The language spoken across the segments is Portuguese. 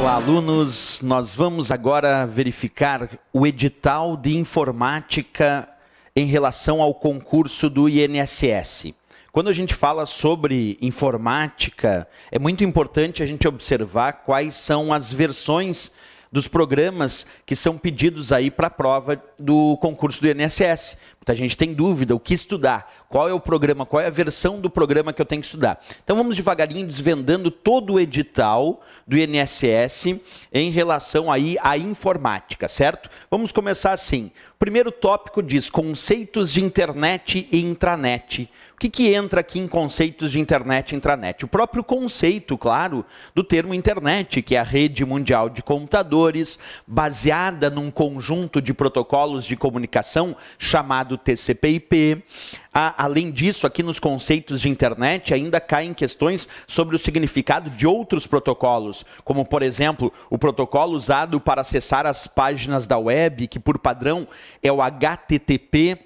Olá, alunos. Nós vamos agora verificar o edital de informática em relação ao concurso do INSS. Quando a gente fala sobre informática, é muito importante a gente observar quais são as versões dos programas que são pedidos aí para a prova do concurso do INSS, Muita gente tem dúvida, o que estudar? Qual é o programa, qual é a versão do programa que eu tenho que estudar? Então vamos devagarinho desvendando todo o edital do INSS em relação aí à informática, certo? Vamos começar assim. O primeiro tópico diz conceitos de internet e intranet. O que, que entra aqui em conceitos de internet e intranet? O próprio conceito, claro, do termo internet, que é a rede mundial de computadores, baseada num conjunto de protocolos de comunicação chamado chamado TCP/IP. além disso, aqui nos conceitos de internet ainda caem questões sobre o significado de outros protocolos, como por exemplo o protocolo usado para acessar as páginas da web, que por padrão é o HTTP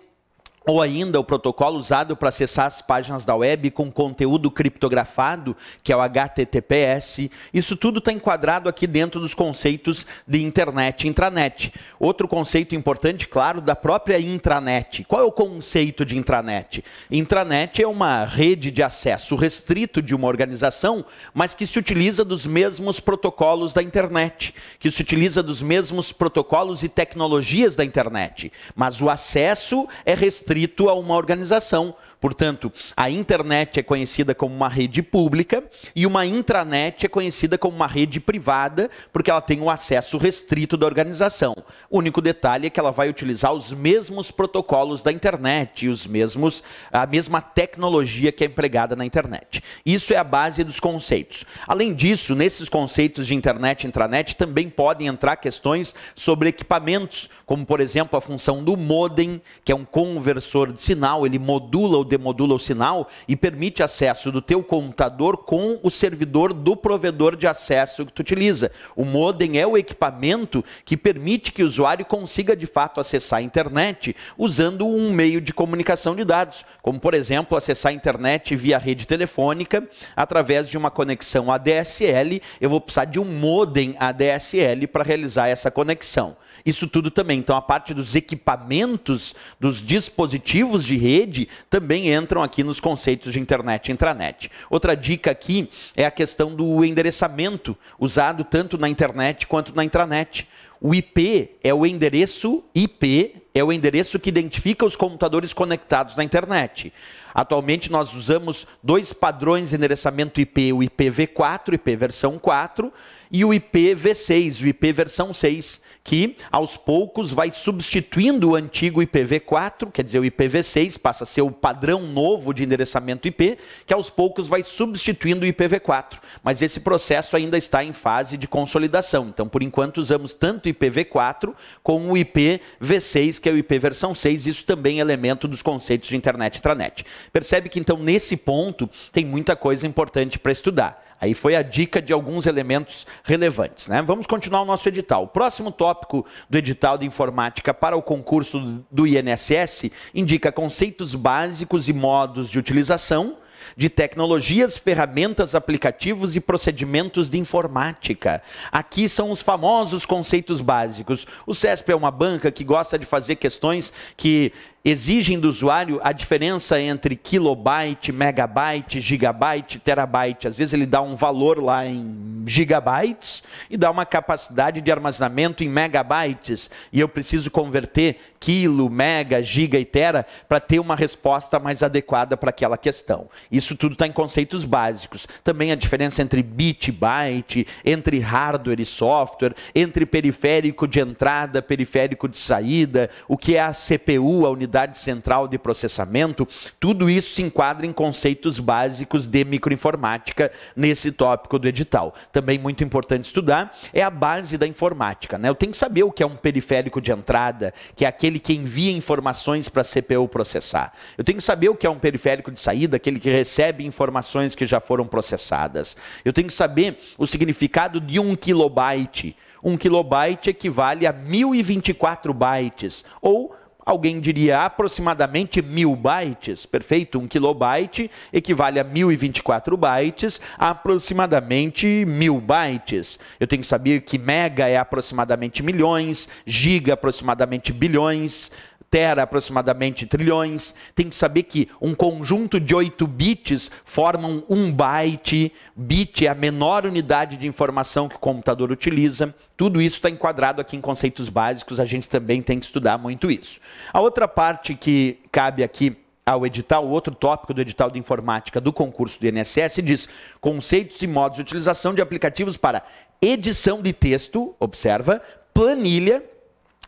ou ainda o protocolo usado para acessar as páginas da web com conteúdo criptografado, que é o HTTPS. Isso tudo está enquadrado aqui dentro dos conceitos de internet e intranet. Outro conceito importante, claro, da própria intranet. Qual é o conceito de intranet? Intranet é uma rede de acesso restrito de uma organização, mas que se utiliza dos mesmos protocolos da internet, que se utiliza dos mesmos protocolos e tecnologias da internet, mas o acesso é restrito restrito a uma organização Portanto, a internet é conhecida como uma rede pública e uma intranet é conhecida como uma rede privada, porque ela tem o um acesso restrito da organização. O único detalhe é que ela vai utilizar os mesmos protocolos da internet e os mesmos a mesma tecnologia que é empregada na internet. Isso é a base dos conceitos. Além disso, nesses conceitos de internet e intranet também podem entrar questões sobre equipamentos, como por exemplo a função do modem, que é um conversor de sinal, ele modula o demodula o sinal e permite acesso do teu computador com o servidor do provedor de acesso que tu utiliza. O modem é o equipamento que permite que o usuário consiga de fato acessar a internet usando um meio de comunicação de dados, como por exemplo acessar a internet via rede telefônica através de uma conexão ADSL. Eu vou precisar de um modem ADSL para realizar essa conexão isso tudo também. Então, a parte dos equipamentos, dos dispositivos de rede, também entram aqui nos conceitos de internet e intranet. Outra dica aqui é a questão do endereçamento, usado tanto na internet quanto na intranet. O IP é o endereço IP, é o endereço que identifica os computadores conectados na internet. Atualmente nós usamos dois padrões de endereçamento IP, o IPv4, IP versão 4, e o IPv6, o IP versão 6 que aos poucos vai substituindo o antigo IPv4, quer dizer, o IPv6 passa a ser o padrão novo de endereçamento IP, que aos poucos vai substituindo o IPv4. Mas esse processo ainda está em fase de consolidação. Então, por enquanto, usamos tanto o IPv4 como o IPv6, que é o IP versão 6, isso também é elemento dos conceitos de internet e intranet. Percebe que então nesse ponto tem muita coisa importante para estudar. Aí foi a dica de alguns elementos relevantes. Né? Vamos continuar o nosso edital. O próximo tópico do edital de informática para o concurso do INSS indica conceitos básicos e modos de utilização de tecnologias, ferramentas, aplicativos e procedimentos de informática. Aqui são os famosos conceitos básicos. O CESP é uma banca que gosta de fazer questões que exigem do usuário a diferença entre kilobyte, megabyte, gigabyte, terabyte. Às vezes ele dá um valor lá em gigabytes e dá uma capacidade de armazenamento em megabytes. E eu preciso converter quilo, mega, giga e tera para ter uma resposta mais adequada para aquela questão. Isso tudo está em conceitos básicos. Também a diferença entre bit e byte, entre hardware e software, entre periférico de entrada, periférico de saída, o que é a CPU, a unidade unidade central de processamento, tudo isso se enquadra em conceitos básicos de microinformática nesse tópico do edital. Também muito importante estudar é a base da informática. Né? Eu tenho que saber o que é um periférico de entrada, que é aquele que envia informações para a CPU processar. Eu tenho que saber o que é um periférico de saída, aquele que recebe informações que já foram processadas. Eu tenho que saber o significado de um kilobyte. Um kilobyte equivale a 1024 bytes, ou alguém diria aproximadamente mil bytes, perfeito? Um kilobyte equivale a 1024 bytes, aproximadamente mil bytes. Eu tenho que saber que mega é aproximadamente milhões, giga é aproximadamente bilhões, tera aproximadamente trilhões, tem que saber que um conjunto de 8 bits formam um byte, bit é a menor unidade de informação que o computador utiliza, tudo isso está enquadrado aqui em conceitos básicos, a gente também tem que estudar muito isso. A outra parte que cabe aqui ao edital, outro tópico do edital de informática do concurso do INSS diz: conceitos e modos de utilização de aplicativos para edição de texto, observa, planilha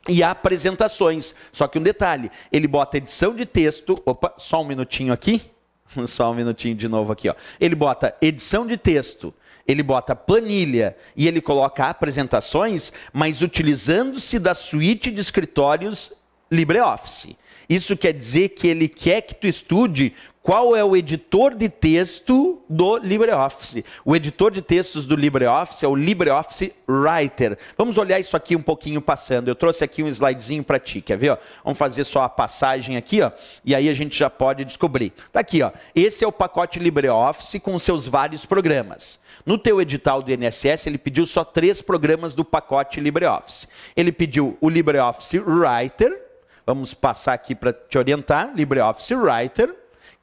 e apresentações. Só que um detalhe, ele bota edição de texto, opa, só um minutinho aqui, só um minutinho de novo aqui, ó. Ele bota edição de texto, ele bota planilha e ele coloca apresentações, mas utilizando-se da suíte de escritórios LibreOffice. Isso quer dizer que ele quer que tu estude qual é o editor de texto do LibreOffice. O editor de textos do LibreOffice é o LibreOffice Writer. Vamos olhar isso aqui um pouquinho passando. Eu trouxe aqui um slidezinho para ti, quer ver? Vamos fazer só a passagem aqui, ó, e aí a gente já pode descobrir. Está aqui, ó. Esse é o pacote LibreOffice com seus vários programas. No teu edital do INSS, ele pediu só três programas do pacote LibreOffice. Ele pediu o LibreOffice Writer, vamos passar aqui para te orientar, LibreOffice Writer,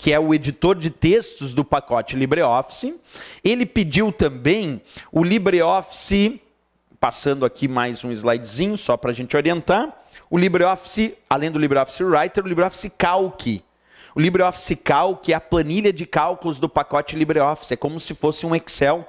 que é o editor de textos do pacote LibreOffice. Ele pediu também o LibreOffice, passando aqui mais um slidezinho só para a gente orientar, o LibreOffice, além do LibreOffice Writer, o LibreOffice Calc. O LibreOffice Calc é a planilha de cálculos do pacote LibreOffice, é como se fosse um Excel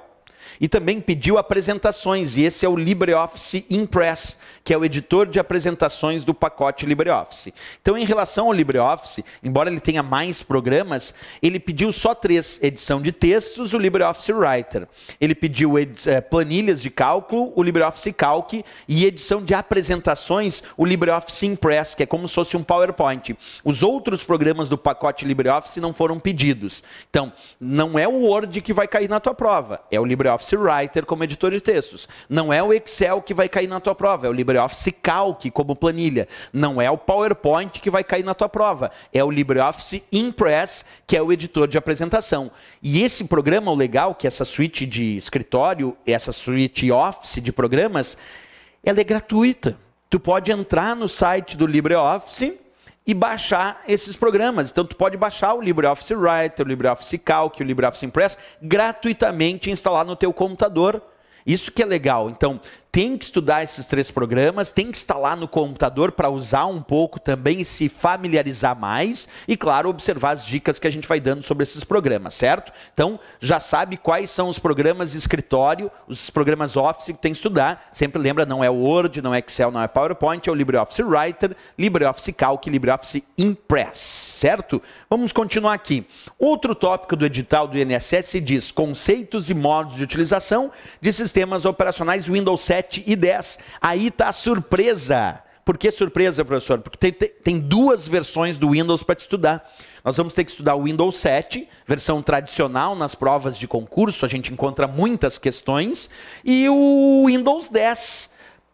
e também pediu apresentações, e esse é o LibreOffice Impress, que é o editor de apresentações do pacote LibreOffice. Então, em relação ao LibreOffice, embora ele tenha mais programas, ele pediu só três: edição de textos, o LibreOffice Writer. Ele pediu eh, planilhas de cálculo, o LibreOffice Calc, e edição de apresentações, o LibreOffice Impress, que é como se fosse um PowerPoint. Os outros programas do pacote LibreOffice não foram pedidos. Então, não é o Word que vai cair na tua prova, é o LibreOffice. LibreOffice Writer como editor de textos. Não é o Excel que vai cair na tua prova, é o LibreOffice Calc como planilha. Não é o PowerPoint que vai cair na tua prova, é o LibreOffice Impress, que é o editor de apresentação. E esse programa, o legal, que é essa suite de escritório, essa suite Office de programas, ela é gratuita. Tu pode entrar no site do LibreOffice e baixar esses programas. Então tu pode baixar o LibreOffice Writer, o LibreOffice Calc, o LibreOffice Impress gratuitamente instalar no teu computador. Isso que é legal. Então, tem que estudar esses três programas, tem que instalar no computador para usar um pouco também e se familiarizar mais e, claro, observar as dicas que a gente vai dando sobre esses programas, certo? Então, já sabe quais são os programas de escritório, os programas Office que tem que estudar. Sempre lembra, não é Word, não é Excel, não é PowerPoint, é o LibreOffice Writer, LibreOffice Calc, LibreOffice Impress, certo? Vamos continuar aqui. Outro tópico do edital do INSS diz conceitos e modos de utilização de sistemas operacionais Windows 7 7 e 10. Aí está a surpresa. Por que surpresa, professor? Porque tem, tem, tem duas versões do Windows para te estudar. Nós vamos ter que estudar o Windows 7, versão tradicional nas provas de concurso, a gente encontra muitas questões, e o Windows 10,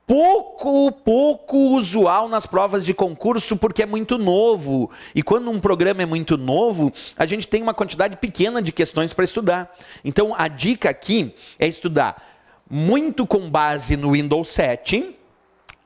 pouco, pouco usual nas provas de concurso, porque é muito novo. E quando um programa é muito novo, a gente tem uma quantidade pequena de questões para estudar. Então a dica aqui é estudar muito com base no Windows 7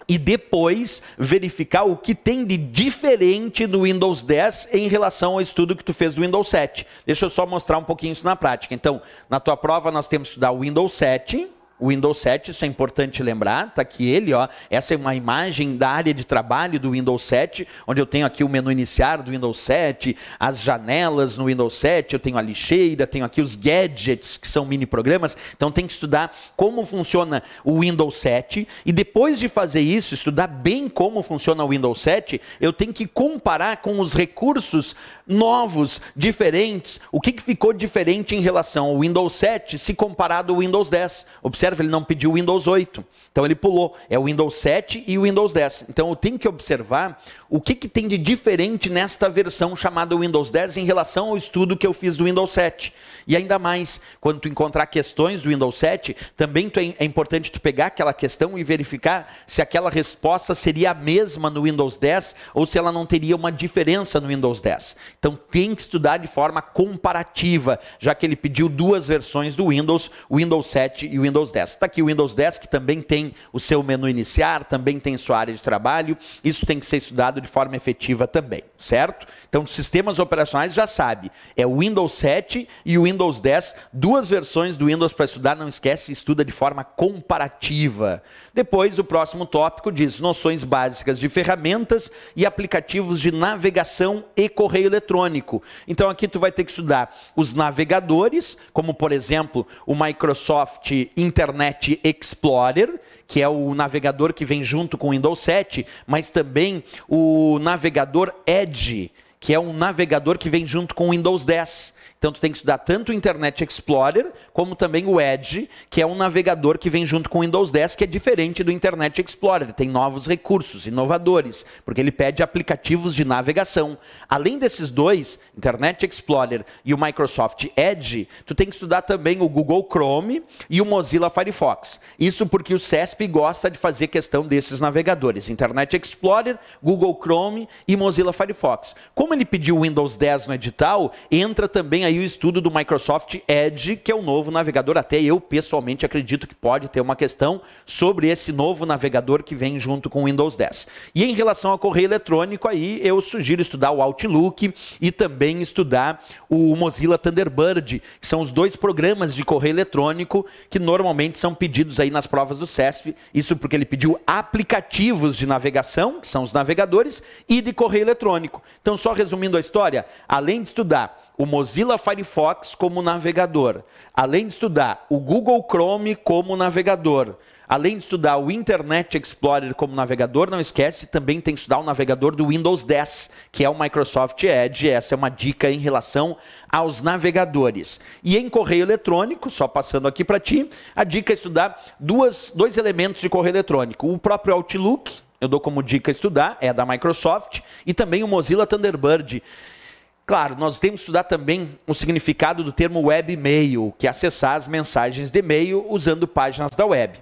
e depois verificar o que tem de diferente no Windows 10 em relação ao estudo que tu fez do Windows 7. Deixa eu só mostrar um pouquinho isso na prática. Então, na tua prova nós temos que estudar o Windows 7, o Windows 7, isso é importante lembrar, tá aqui ele, ó, essa é uma imagem da área de trabalho do Windows 7, onde eu tenho aqui o menu iniciar do Windows 7, as janelas no Windows 7, eu tenho a lixeira, tenho aqui os gadgets, que são mini programas, então tem que estudar como funciona o Windows 7, e depois de fazer isso, estudar bem como funciona o Windows 7, eu tenho que comparar com os recursos novos, diferentes, o que, que ficou diferente em relação ao Windows 7, se comparado ao Windows 10, observe observa, ele não pediu o Windows 8. Então ele pulou. É o Windows 7 e o Windows 10. Então eu tenho que observar o que, que tem de diferente nesta versão chamada Windows 10 em relação ao estudo que eu fiz do Windows 7. E ainda mais, quando tu encontrar questões do Windows 7, também é, é importante tu pegar aquela questão e verificar se aquela resposta seria a mesma no Windows 10 ou se ela não teria uma diferença no Windows 10. Então tem que estudar de forma comparativa, já que ele pediu duas versões do Windows, o Windows 7 e o Windows 10. 10. Está tá aqui o Windows 10, que também tem o seu menu iniciar, também tem sua área de trabalho. Isso tem que ser estudado de forma efetiva também, certo? Então, sistemas operacionais já sabe. É o Windows 7 e o Windows 10, duas versões do Windows para estudar. Não esquece, estuda de forma comparativa. Depois, o próximo tópico diz noções básicas de ferramentas e aplicativos de navegação e correio eletrônico. Então, aqui tu vai ter que estudar os navegadores, como por exemplo o Microsoft Internet Internet Explorer, que é o navegador que vem junto com o Windows 7, mas também o navegador Edge, que é um navegador que vem junto com o Windows 10. Então tu tem que estudar tanto o Internet Explorer como também o Edge, que é um navegador que vem junto com o Windows 10, que é diferente do Internet Explorer, tem novos recursos inovadores, porque ele pede aplicativos de navegação. Além desses dois, Internet Explorer e o Microsoft Edge, tu tem que estudar também o Google Chrome e o Mozilla Firefox. Isso porque o CESP gosta de fazer questão desses navegadores, Internet Explorer, Google Chrome e Mozilla Firefox. Como ele pediu o Windows 10 no edital, entra também aí aí o estudo do Microsoft Edge, que é o novo navegador. Até eu pessoalmente acredito que pode ter uma questão sobre esse novo navegador que vem junto com o Windows 10. E em relação ao correio eletrônico, aí eu sugiro estudar o Outlook e também estudar o Mozilla Thunderbird, que são os dois programas de correio eletrônico que normalmente são pedidos aí nas provas do CESP. Isso porque ele pediu aplicativos de navegação, que são os navegadores, e de correio eletrônico. Então, só resumindo a história, além de estudar o Mozilla Firefox como navegador, além de estudar o Google Chrome como navegador, além de estudar o Internet Explorer como navegador, não esquece, também tem que estudar o navegador do Windows 10, que é o Microsoft Edge. Essa é uma dica em relação aos navegadores. E em correio eletrônico, só passando aqui para ti, a dica é estudar duas, dois elementos de correio eletrônico. O próprio Outlook, eu dou como dica estudar, é da Microsoft, e também o Mozilla Thunderbird, Claro, nós temos que estudar também o significado do termo webmail, que é acessar as mensagens de e-mail usando páginas da web.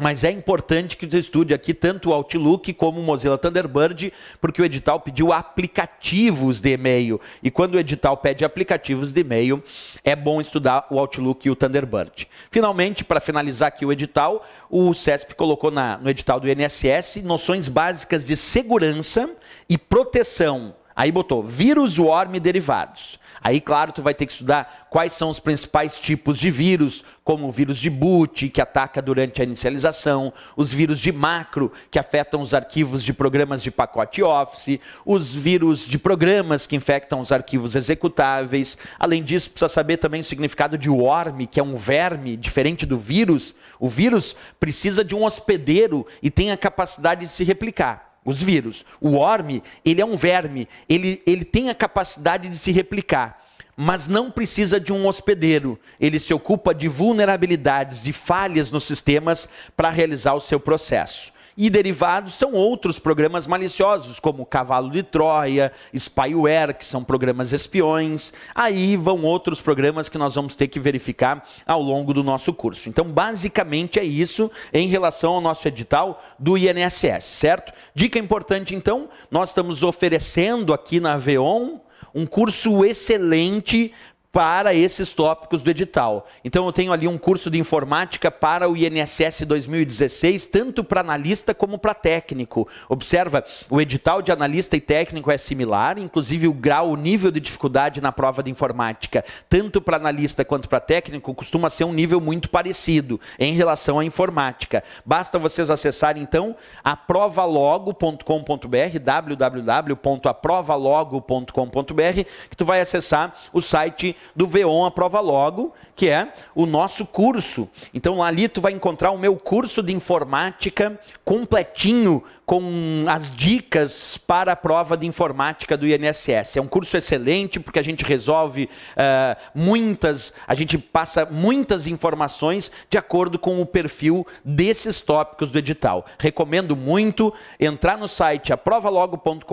Mas é importante que você estude aqui tanto o Outlook como o Mozilla Thunderbird, porque o edital pediu aplicativos de e-mail. E quando o edital pede aplicativos de e-mail, é bom estudar o Outlook e o Thunderbird. Finalmente, para finalizar aqui o edital, o CESP colocou na, no edital do INSS noções básicas de segurança e proteção Aí botou vírus, worm e derivados. Aí, claro, tu vai ter que estudar quais são os principais tipos de vírus, como o vírus de boot, que ataca durante a inicialização, os vírus de macro, que afetam os arquivos de programas de pacote Office, os vírus de programas que infectam os arquivos executáveis. Além disso, precisa saber também o significado de worm, que é um verme diferente do vírus. O vírus precisa de um hospedeiro e tem a capacidade de se replicar os vírus. O orme, ele é um verme, ele, ele tem a capacidade de se replicar, mas não precisa de um hospedeiro. Ele se ocupa de vulnerabilidades, de falhas nos sistemas para realizar o seu processo e derivados são outros programas maliciosos, como Cavalo de Troia, Spyware, que são programas espiões. Aí vão outros programas que nós vamos ter que verificar ao longo do nosso curso. Então, basicamente é isso em relação ao nosso edital do INSS, certo? Dica importante, então, nós estamos oferecendo aqui na Veon um curso excelente para esses tópicos do edital. Então eu tenho ali um curso de informática para o INSS 2016, tanto para analista como para técnico. Observa, o edital de analista e técnico é similar, inclusive o grau, o nível de dificuldade na prova de informática, tanto para analista quanto para técnico, costuma ser um nível muito parecido em relação à informática. Basta vocês acessarem então aprovalogo.com.br, www.aprovalogo.com.br, que tu vai acessar o site do VEON Aprova Logo, que é o nosso curso. Então ali tu vai encontrar o meu curso de informática completinho com as dicas para a prova de informática do INSS. É um curso excelente porque a gente resolve uh, muitas, a gente passa muitas informações de acordo com o perfil desses tópicos do edital. Recomendo muito entrar no site aprovalogo.com.br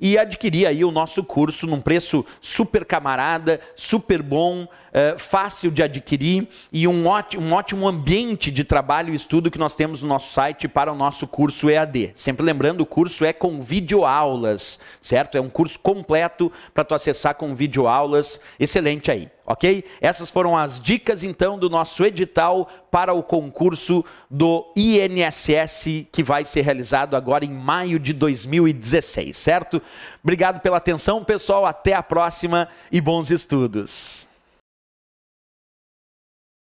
e adquirir aí o nosso curso num preço super camarada, super bom, uh, fácil de adquirir e um ótimo, um ótimo ambiente de trabalho e estudo que nós temos no nosso site para o nosso curso curso EAD. Sempre lembrando, o curso é com videoaulas, certo? É um curso completo para tu acessar com videoaulas. Excelente aí, ok? Essas foram as dicas então do nosso edital para o concurso do INSS que vai ser realizado agora em maio de 2016, certo? Obrigado pela atenção, pessoal. Até a próxima e bons estudos.